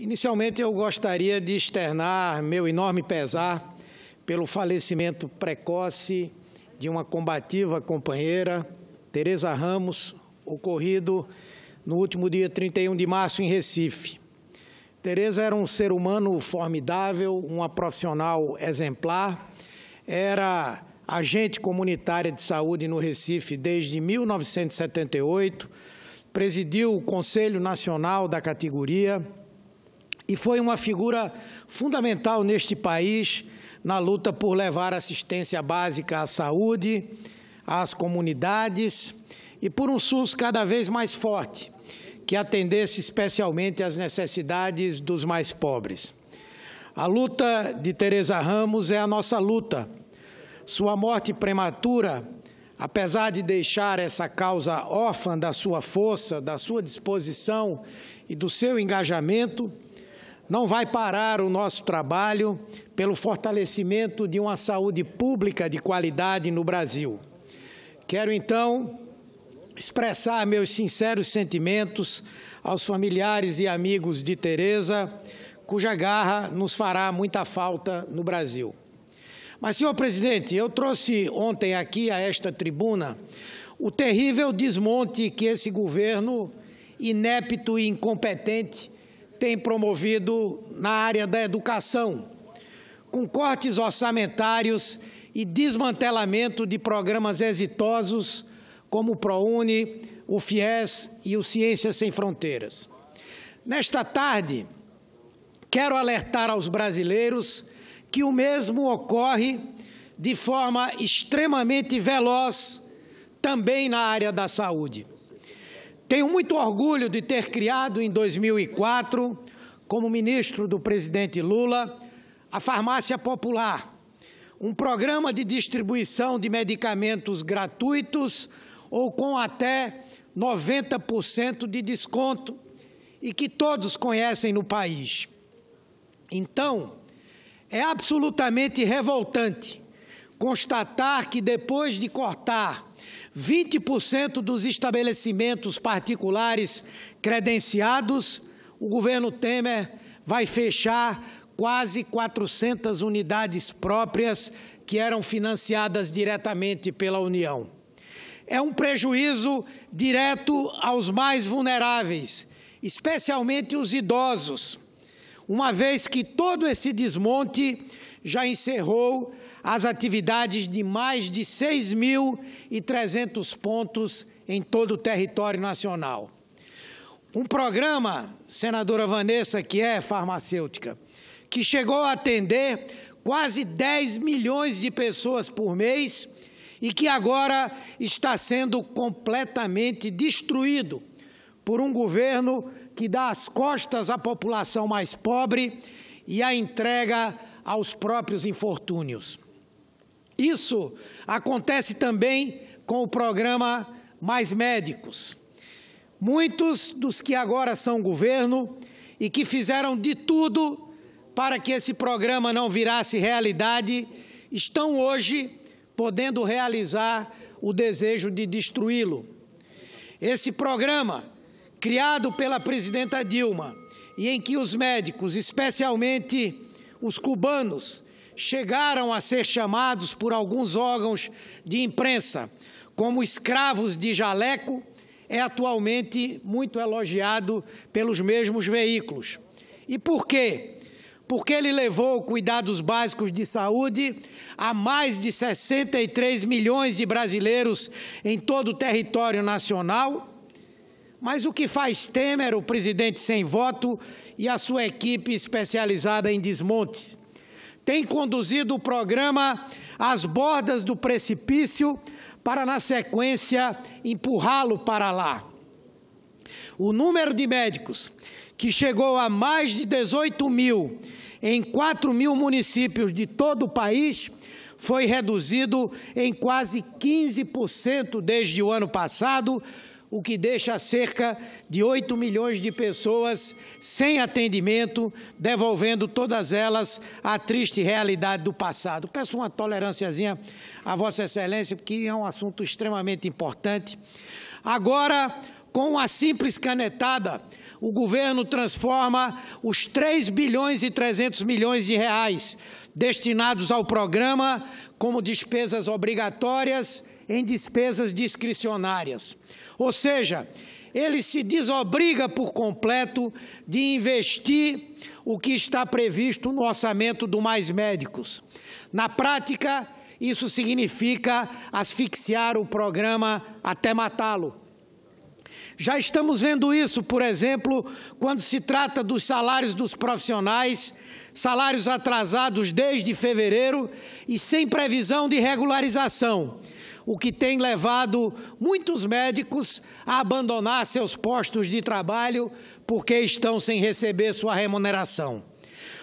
Inicialmente, eu gostaria de externar meu enorme pesar pelo falecimento precoce de uma combativa companheira, Tereza Ramos, ocorrido no último dia 31 de março em Recife. Tereza era um ser humano formidável, uma profissional exemplar, era agente comunitária de saúde no Recife desde 1978, presidiu o Conselho Nacional da categoria, e foi uma figura fundamental neste país na luta por levar assistência básica à saúde, às comunidades e por um SUS cada vez mais forte, que atendesse especialmente às necessidades dos mais pobres. A luta de Teresa Ramos é a nossa luta. Sua morte prematura, apesar de deixar essa causa órfã da sua força, da sua disposição e do seu engajamento, não vai parar o nosso trabalho pelo fortalecimento de uma saúde pública de qualidade no Brasil. Quero então expressar meus sinceros sentimentos aos familiares e amigos de Teresa, cuja garra nos fará muita falta no Brasil. Mas, senhor presidente, eu trouxe ontem aqui a esta tribuna o terrível desmonte que esse governo inepto e incompetente tem promovido na área da educação, com cortes orçamentários e desmantelamento de programas exitosos como o ProUni, o FIES e o Ciências Sem Fronteiras. Nesta tarde, quero alertar aos brasileiros que o mesmo ocorre de forma extremamente veloz também na área da saúde. Tenho muito orgulho de ter criado em 2004, como ministro do presidente Lula, a Farmácia Popular, um programa de distribuição de medicamentos gratuitos ou com até 90% de desconto e que todos conhecem no país. Então, é absolutamente revoltante constatar que depois de cortar 20% dos estabelecimentos particulares credenciados, o governo Temer vai fechar quase 400 unidades próprias que eram financiadas diretamente pela União. É um prejuízo direto aos mais vulneráveis, especialmente os idosos, uma vez que todo esse desmonte já encerrou as atividades de mais de 6.300 pontos em todo o território nacional. Um programa, senadora Vanessa, que é farmacêutica, que chegou a atender quase 10 milhões de pessoas por mês e que agora está sendo completamente destruído por um governo que dá as costas à população mais pobre e a entrega aos próprios infortúnios. Isso acontece também com o programa Mais Médicos. Muitos dos que agora são governo e que fizeram de tudo para que esse programa não virasse realidade, estão hoje podendo realizar o desejo de destruí-lo. Esse programa, criado pela presidenta Dilma, e em que os médicos, especialmente os cubanos, chegaram a ser chamados por alguns órgãos de imprensa como escravos de jaleco, é atualmente muito elogiado pelos mesmos veículos. E por quê? Porque ele levou cuidados básicos de saúde a mais de 63 milhões de brasileiros em todo o território nacional. Mas o que faz Temer, o presidente sem voto, e a sua equipe especializada em desmontes? tem conduzido o programa às bordas do precipício para, na sequência, empurrá-lo para lá. O número de médicos, que chegou a mais de 18 mil em 4 mil municípios de todo o país, foi reduzido em quase 15% desde o ano passado, o que deixa cerca de 8 milhões de pessoas sem atendimento, devolvendo todas elas à triste realidade do passado. Peço uma tolerânciazinha a Vossa Excelência, porque é um assunto extremamente importante. Agora, com uma simples canetada, o governo transforma os 3 bilhões e 300 milhões de reais destinados ao programa como despesas obrigatórias em despesas discricionárias. Ou seja, ele se desobriga por completo de investir o que está previsto no orçamento do Mais Médicos. Na prática, isso significa asfixiar o programa até matá-lo. Já estamos vendo isso, por exemplo, quando se trata dos salários dos profissionais, salários atrasados desde fevereiro e sem previsão de regularização o que tem levado muitos médicos a abandonar seus postos de trabalho porque estão sem receber sua remuneração.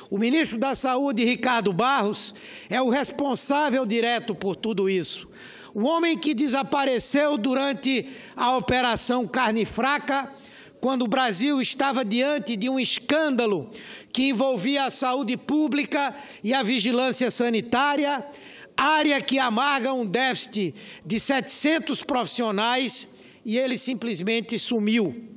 O ministro da Saúde, Ricardo Barros, é o responsável direto por tudo isso. O homem que desapareceu durante a Operação Carne Fraca, quando o Brasil estava diante de um escândalo que envolvia a saúde pública e a vigilância sanitária, área que amarga um déficit de 700 profissionais e ele simplesmente sumiu.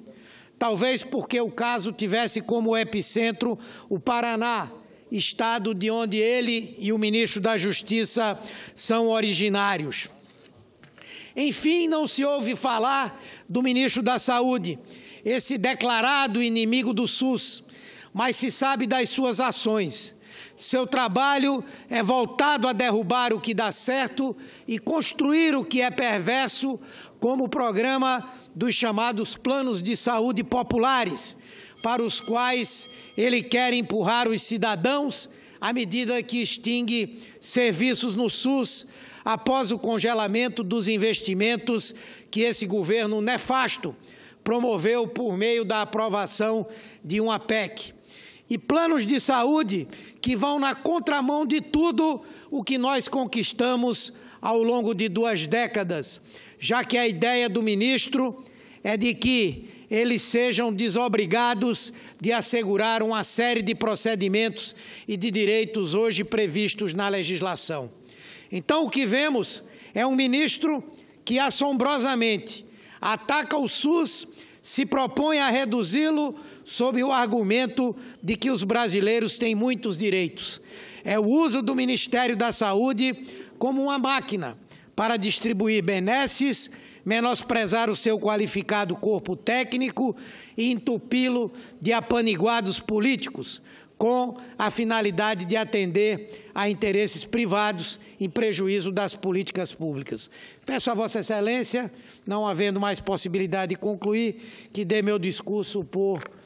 Talvez porque o caso tivesse como epicentro o Paraná, estado de onde ele e o ministro da Justiça são originários. Enfim, não se ouve falar do ministro da Saúde, esse declarado inimigo do SUS, mas se sabe das suas ações. Seu trabalho é voltado a derrubar o que dá certo e construir o que é perverso, como o programa dos chamados planos de saúde populares, para os quais ele quer empurrar os cidadãos à medida que extingue serviços no SUS após o congelamento dos investimentos que esse governo nefasto promoveu por meio da aprovação de uma PEC e planos de saúde que vão na contramão de tudo o que nós conquistamos ao longo de duas décadas, já que a ideia do ministro é de que eles sejam desobrigados de assegurar uma série de procedimentos e de direitos hoje previstos na legislação. Então, o que vemos é um ministro que assombrosamente ataca o SUS se propõe a reduzi-lo sob o argumento de que os brasileiros têm muitos direitos. É o uso do Ministério da Saúde como uma máquina para distribuir benesses, menosprezar o seu qualificado corpo técnico e entupi-lo de apaniguados políticos, com a finalidade de atender a interesses privados em prejuízo das políticas públicas. Peço a Vossa Excelência, não havendo mais possibilidade de concluir, que dê meu discurso por